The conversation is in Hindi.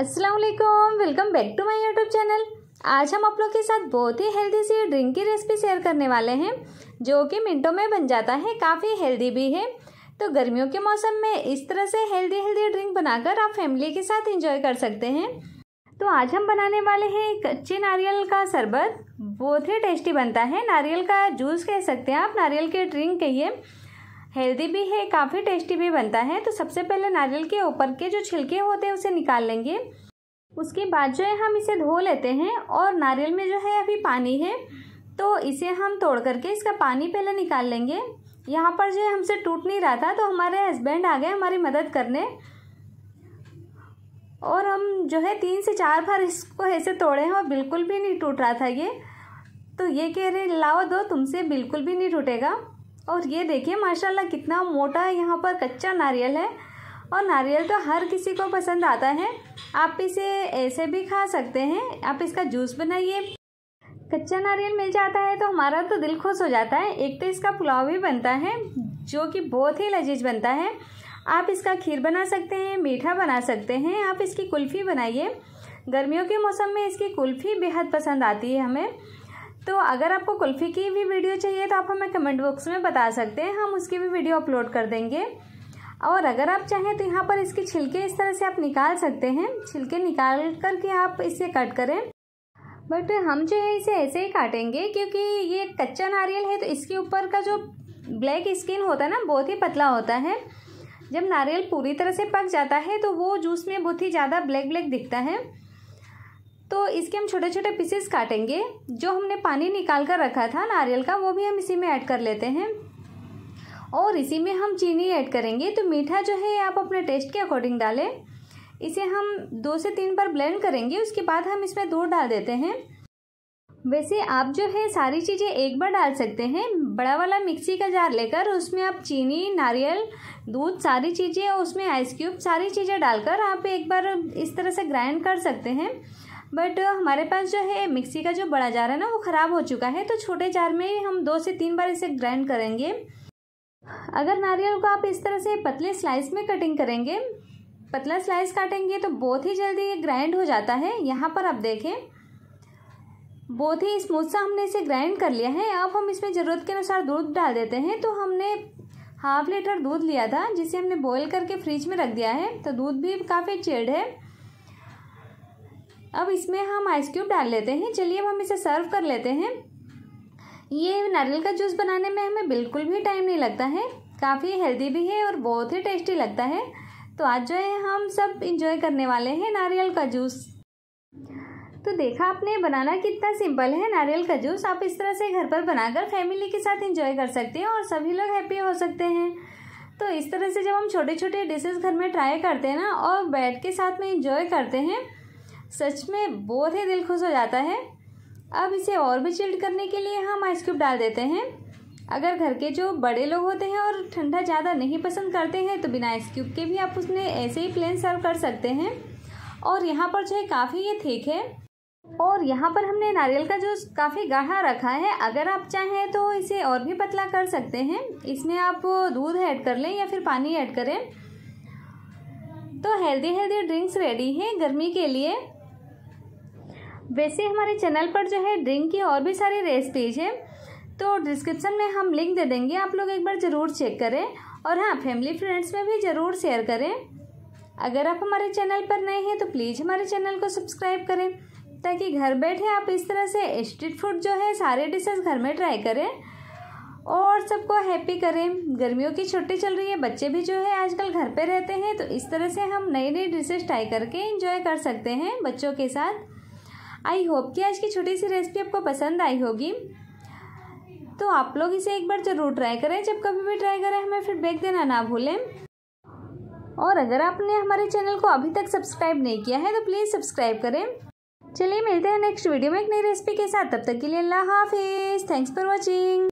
Aslam welcome back to my YouTube channel आज हम आप लोग के साथ बहुत ही हेल्दी सी ड्रिंक की रेसिपी शेयर करने वाले हैं जो कि मिनटों में बन जाता है काफ़ी हेल्दी भी है तो गर्मियों के मौसम में इस तरह से हेल्दी हेल्दी ड्रिंक बनाकर आप फैमिली के साथ इंजॉय कर सकते हैं तो आज हम बनाने वाले हैं कच्चे नारियल का शरबत बहुत ही टेस्टी बनता है नारियल का जूस कह सकते हैं आप नारियल के ड्रिंक कहिए हेल्दी भी है काफ़ी टेस्टी भी बनता है तो सबसे पहले नारियल के ऊपर के जो छिलके होते हैं उसे निकाल लेंगे उसके बाद जो है हम इसे धो लेते हैं और नारियल में जो है अभी पानी है तो इसे हम तोड़ करके इसका पानी पहले निकाल लेंगे यहाँ पर जो है हमसे टूट नहीं रहा था तो हमारे हस्बैंड आ गए हमारी मदद करने और हम जो है तीन से चार बार इसको ऐसे तोड़े हैं और बिल्कुल भी नहीं टूट रहा था ये तो ये कह रहे लाओ दो तुमसे बिल्कुल भी नहीं टूटेगा और ये देखिए माशाल्लाह कितना मोटा यहाँ पर कच्चा नारियल है और नारियल तो हर किसी को पसंद आता है आप इसे ऐसे भी खा सकते हैं आप इसका जूस बनाइए कच्चा नारियल मिल जाता है तो हमारा तो दिल खुश हो जाता है एक तो इसका पुलाव भी बनता है जो कि बहुत ही लजीज बनता है आप इसका खीर बना सकते हैं मीठा बना सकते हैं आप इसकी कुल्फ़ी बनाइए गर्मियों के मौसम में इसकी कुल्फ़ी बेहद पसंद आती है हमें तो अगर आपको कुल्फ़ी की भी वीडियो चाहिए तो आप हमें कमेंट बॉक्स में बता सकते हैं हम उसकी भी वीडियो अपलोड कर देंगे और अगर आप चाहें तो यहाँ पर इसके छिलके इस तरह से आप निकाल सकते हैं छिलके निकाल करके आप इसे कट करें बट हम जो है इसे ऐसे ही काटेंगे क्योंकि ये कच्चा नारियल है तो इसके ऊपर का जो ब्लैक स्किन होता है ना बहुत ही पतला होता है जब नारियल पूरी तरह से पक जाता है तो वो जूस में बहुत ही ज़्यादा ब्लैक ब्लैक दिखता है तो इसके हम छोटे छोटे पीसेस काटेंगे जो हमने पानी निकाल कर रखा था नारियल का वो भी हम इसी में ऐड कर लेते हैं और इसी में हम चीनी ऐड करेंगे तो मीठा जो है आप अपने टेस्ट के अकॉर्डिंग डालें इसे हम दो से तीन बार ब्लेंड करेंगे उसके बाद हम इसमें दूध डाल देते हैं वैसे आप जो है सारी चीज़ें एक बार डाल सकते हैं बड़ा वाला मिक्सी का जार लेकर उसमें आप चीनी नारियल दूध सारी चीज़ें और उसमें आइस क्यूब सारी चीज़ें डालकर आप एक बार इस तरह से ग्राइंड कर सकते हैं बट हमारे पास जो है मिक्सी का जो बड़ा जार है ना वो ख़राब हो चुका है तो छोटे जार में हम दो से तीन बार इसे ग्राइंड करेंगे अगर नारियल को आप इस तरह से पतले स्लाइस में कटिंग करेंगे पतला स्लाइस काटेंगे तो बहुत ही जल्दी ये ग्राइंड हो जाता है यहाँ पर आप देखें बहुत ही स्मूथ सा हमने इसे ग्राइंड कर लिया है अब हम इसमें ज़रूरत के अनुसार दूध डाल देते हैं तो हमने हाफ लीटर दूध लिया था जिसे हमने बॉईल करके फ्रिज में रख दिया है तो दूध भी काफ़ी चेड है अब इसमें हम आइस क्यूब डाल लेते हैं चलिए अब हम इसे सर्व कर लेते हैं ये नारियल का जूस बनाने में हमें बिल्कुल भी टाइम नहीं लगता है काफ़ी हेल्दी भी है और बहुत ही टेस्टी लगता है तो आज जो है हम सब इंजॉय करने वाले हैं नारियल का जूस तो देखा आपने बनाना कितना सिंपल है नारियल का जूस आप इस तरह से घर पर बनाकर फैमिली के साथ इंजॉय कर सकते हैं और सभी लोग हैप्पी हो सकते हैं तो इस तरह से जब हम छोटे छोटे डिशेज घर में ट्राई करते हैं ना और बैठ के साथ में इंजॉय करते हैं सच में बहुत ही दिल खुश हो जाता है अब इसे और भी चिल्ड करने के लिए हम आइस क्यूब डाल देते हैं अगर घर के जो बड़े लोग होते हैं और ठंडा ज़्यादा नहीं पसंद करते हैं तो बिना आइस क्यूब के भी आप उसने ऐसे ही प्लेन सर्व कर सकते हैं और यहाँ पर जो है काफ़ी ये ठीक है और यहाँ पर हमने नारियल का जूस काफ़ी गाढ़ा रखा है अगर आप चाहें तो इसे और भी पतला कर सकते हैं इसमें आप दूध ऐड कर लें या फिर पानी ऐड करें तो हेल्दी हेल्दी ड्रिंक्स रेडी हैं गर्मी के लिए वैसे हमारे चैनल पर जो है ड्रिंक की और भी सारी रेसिपीज हैं तो डिस्क्रिप्शन में हम लिंक दे देंगे आप लोग एक बार ज़रूर चेक करें और हाँ फैमिली फ्रेंड्स में भी ज़रूर शेयर करें अगर आप हमारे चैनल पर नए हैं तो प्लीज़ हमारे चैनल को सब्सक्राइब करें ताकि घर बैठे आप इस तरह से स्ट्रीट फूड जो है सारे डिशेस घर में ट्राई करें और सबको हैप्पी करें गर्मियों की छुट्टी चल रही है बच्चे भी जो है आजकल घर पर रहते हैं तो इस तरह से हम नई नई डिशेज ट्राई करके इंजॉय कर सकते हैं बच्चों के साथ आई होप कि आज की छोटी सी रेसिपी आपको पसंद आई होगी तो आप लोग इसे एक बार ज़रूर ट्राई करें जब कभी भी ट्राई करें हमें फीडबैक देना ना भूलें और अगर आपने हमारे चैनल को अभी तक सब्सक्राइब नहीं किया है तो प्लीज़ सब्सक्राइब करें चलिए मिलते हैं नेक्स्ट वीडियो में एक नई रेसिपी के साथ तब तक के लिए अल्लाह हाफिज़ थैंक्स फॉर वॉचिंग